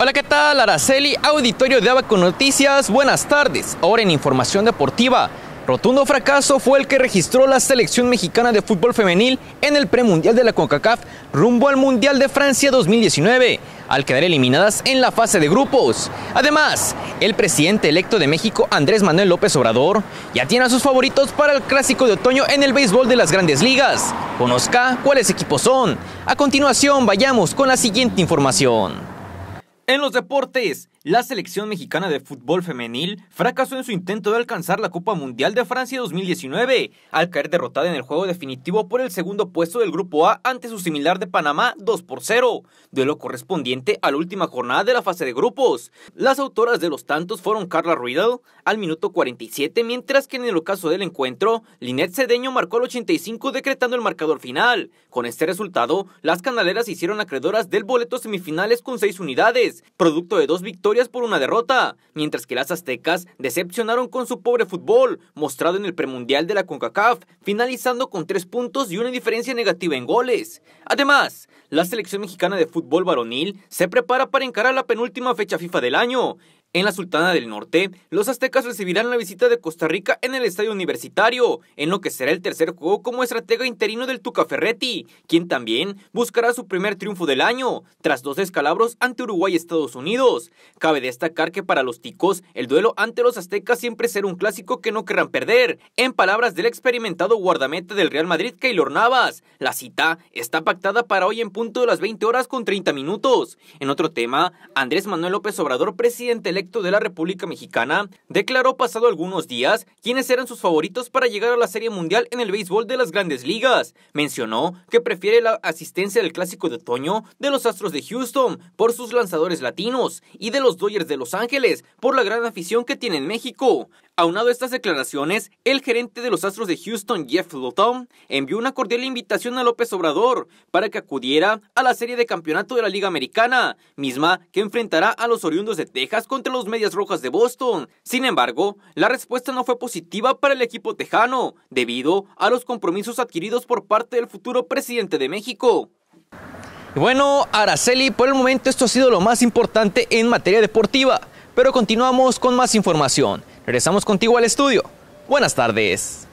Hola, ¿qué tal? Araceli, auditorio de con Noticias, buenas tardes. Ahora en información deportiva. Rotundo fracaso fue el que registró la selección mexicana de fútbol femenil en el premundial de la CONCACAF rumbo al Mundial de Francia 2019, al quedar eliminadas en la fase de grupos. Además, el presidente electo de México, Andrés Manuel López Obrador, ya tiene a sus favoritos para el clásico de otoño en el béisbol de las grandes ligas. Conozca cuáles equipos son. A continuación, vayamos con la siguiente información. En los deportes, la selección mexicana de fútbol femenil fracasó en su intento de alcanzar la Copa Mundial de Francia 2019, al caer derrotada en el juego definitivo por el segundo puesto del Grupo A ante su similar de Panamá 2 por 0, duelo correspondiente a la última jornada de la fase de grupos. Las autoras de los tantos fueron Carla Riddle al minuto 47, mientras que en el ocaso del encuentro, Linette Cedeño marcó el 85 decretando el marcador final. Con este resultado, las canaleras hicieron acreedoras del boleto semifinales con seis unidades, producto de dos victorias por una derrota, mientras que las aztecas decepcionaron con su pobre fútbol, mostrado en el premundial de la CONCACAF, finalizando con tres puntos y una diferencia negativa en goles. Además, la selección mexicana de fútbol varonil se prepara para encarar la penúltima fecha FIFA del año, en la Sultana del Norte, los aztecas recibirán la visita de Costa Rica en el Estadio Universitario, en lo que será el tercer juego como estratega interino del Tuca Ferretti, quien también buscará su primer triunfo del año, tras dos escalabros ante Uruguay y Estados Unidos. Cabe destacar que para los ticos, el duelo ante los aztecas siempre será un clásico que no querrán perder, en palabras del experimentado guardameta del Real Madrid, Keylor Navas. La cita está pactada para hoy en punto de las 20 horas con 30 minutos. En otro tema, Andrés Manuel López Obrador, presidente de la República Mexicana, declaró pasado algunos días quiénes eran sus favoritos para llegar a la Serie Mundial en el béisbol de las grandes ligas. Mencionó que prefiere la asistencia del Clásico de Otoño de los Astros de Houston por sus lanzadores latinos y de los Dodgers de Los Ángeles por la gran afición que tiene en México. Aunado a estas declaraciones, el gerente de los Astros de Houston, Jeff Luton, envió una cordial invitación a López Obrador para que acudiera a la serie de campeonato de la Liga Americana, misma que enfrentará a los oriundos de Texas contra los Medias Rojas de Boston. Sin embargo, la respuesta no fue positiva para el equipo tejano, debido a los compromisos adquiridos por parte del futuro presidente de México. Bueno, Araceli, por el momento esto ha sido lo más importante en materia deportiva, pero continuamos con más información. Regresamos contigo al estudio. Buenas tardes.